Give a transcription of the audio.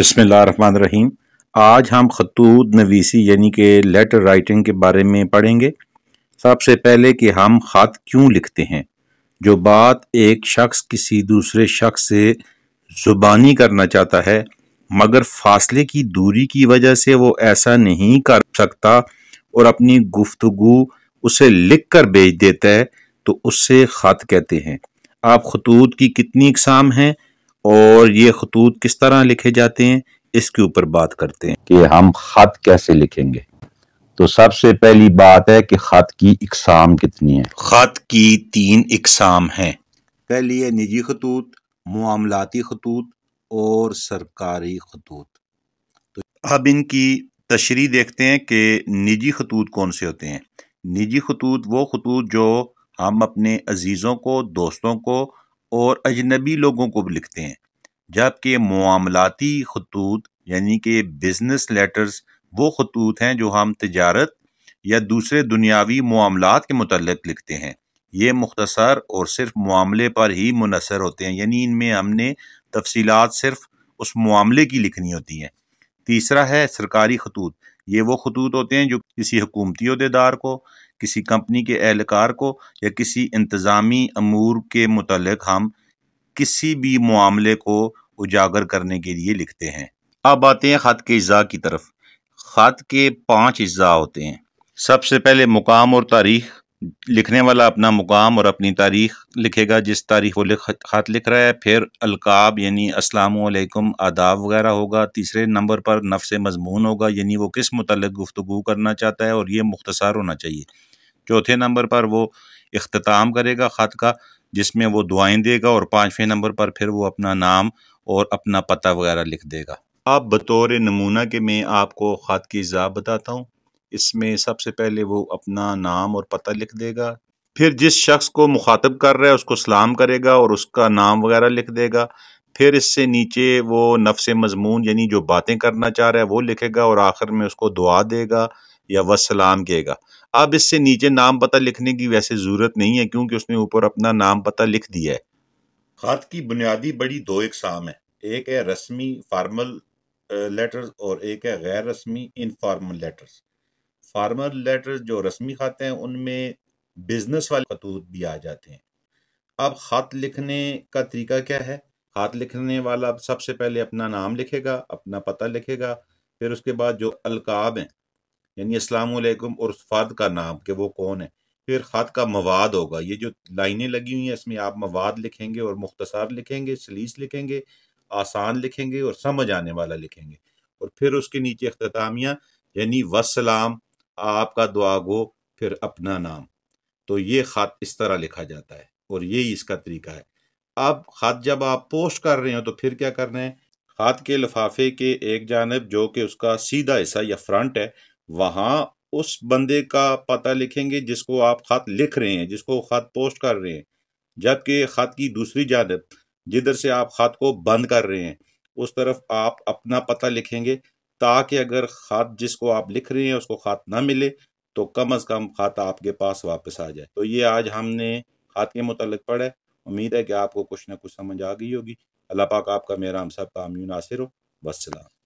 रहीम आज हम खतूत नवीसी यानी कि लेटर राइटिंग के बारे में पढ़ेंगे सबसे पहले कि हम ख़त क्यों लिखते हैं जो बात एक शख्स किसी दूसरे शख्स से ज़ुबानी करना चाहता है मगर फासले की दूरी की वजह से वो ऐसा नहीं कर सकता और अपनी गुफ्तगु उसे लिख कर भेज देता है तो उससे ख़त कहते हैं आप खतूत की कितनी इकसाम हैं और ये खतूत किस तरह लिखे जाते हैं इसके ऊपर बात करते हैं कि हम ख़त कैसे लिखेंगे तो सबसे पहली बात है कि ख़त की इकसाम कितनी है ख़त की तीन इकसाम हैं पहली है निजी खतूत मामलाती खतूत और सरकारी खतूत तो अब इनकी तशरी देखते हैं कि निजी खतूत कौन से होते हैं निजी खतूत वो खतूत जो हम अपने अजीज़ों को दोस्तों को और अजनबी लोगों को भी लिखते हैं जबकि मामलाती खतूत यानी कि बिज़नेस लेटर्स वो खतूत हैं जो हम तजारत या दूसरे दुनियावी मामलों के मतलब लिखते हैं ये मुख्तसर और सिर्फ मामले पर ही मुनसर होते हैं यानी इनमें हमने तफसीलात सिर्फ उस मामले की लिखनी होती हैं तीसरा है सरकारी खतूत ये वो खतूत होते हैं जो किसी हुकूमती अहदेदार को किसी कंपनी के एहलकार को या किसी इंतज़ामी अमूर के मतलब हम किसी भी मामले को उजागर करने के लिए लिखते हैं अब आते हैं ख़त के अज्जा की तरफ ख़त के पाँच अज्जा होते हैं सबसे पहले मुकाम और तारीख लिखने वाला अपना मुकाम और अपनी तारीख लिखेगा जिस तारीख वो लिख ख़त लिख रहा है फिर अलकाब यानी असलकम आदाब वगैरह होगा तीसरे नंबर पर नफ्स मजमून होगा यानी वो किस मुतल गुफ्तु करना चाहता है और ये मुख्तसर होना चाहिए चौथे नंबर पर वो अख्ताम करेगा ख़त का जिसमें वो दुआएं देगा और पाँचवें नंबर पर फिर वो अपना नाम और अपना पता वगैरह लिख देगा आप बतौर नमूना के मैं आपको ख़त की ज़ा बताता हूँ इसमें सबसे पहले वो अपना नाम और पता लिख देगा फिर जिस शख्स को मुखातब कर रहा है उसको सलाम करेगा और उसका नाम वगैरह लिख देगा फिर इससे नीचे वो नफ्स मजमून यानी जो बातें करना चाह रहा है वो लिखेगा और आखिर में उसको दुआ देगा या वह सलाम कहेगा अब इससे नीचे नाम पता लिखने की वैसे ज़रूरत नहीं है क्योंकि उसने ऊपर अपना नाम पता लिख दिया है ख़त की बुनियादी बड़ी दो इकसाम है एक है रस्मी फार्मल लेटर्स और एक है गैर रस्मी इनफार्मल लेटर्स फार्मर लेटर जो रस्मी खाते हैं उनमें बिजनेस वाले खतूत भी आ जाते हैं अब ख़त लिखने का तरीका क्या है ख़त लिखने वाला सबसे पहले अपना नाम लिखेगा अपना पता लिखेगा फिर उसके बाद जो अलकाब हैं यानी असलकुम और उस फर्द का नाम कि वो कौन है फिर ख़त का मवाद होगा ये जो लाइनें लगी हुई हैं इसमें आप मवाद लिखेंगे और मुख्तसर लिखेंगे सलीस लिखेंगे आसान लिखेंगे और समझ आने वाला लिखेंगे और फिर उसके नीचे अख्तामिया यानी वसलाम आपका दुआ गो फिर अपना नाम तो ये ख़त इस तरह लिखा जाता है और यही इसका तरीका है अब ख़त जब आप पोस्ट कर रहे हो तो फिर क्या करना है ख़त के लिफाफे के एक जानब जो कि उसका सीधा हिस्सा या फ्रंट है वहाँ उस बंदे का पता लिखेंगे जिसको आप ख़त लिख रहे हैं जिसको ख़त पोस्ट कर रहे हैं जबकि ख़त की दूसरी जानब जिधर से आप ख़त को बंद कर रहे हैं उस तरफ आप अपना पता लिखेंगे ताकि अगर ख़त जिसको आप लिख रहे हैं उसको ख़त ना मिले तो कम अज़ कम ख़त आपके पास वापस आ जाए तो ये आज हमने ख़त के मुतालिक पढ़ा है उम्मीद है कि आपको कुछ ना कुछ समझ आ गई होगी अल्लाह पाक आपका मेरा हम सब का आमीन आसिर हो वसलाम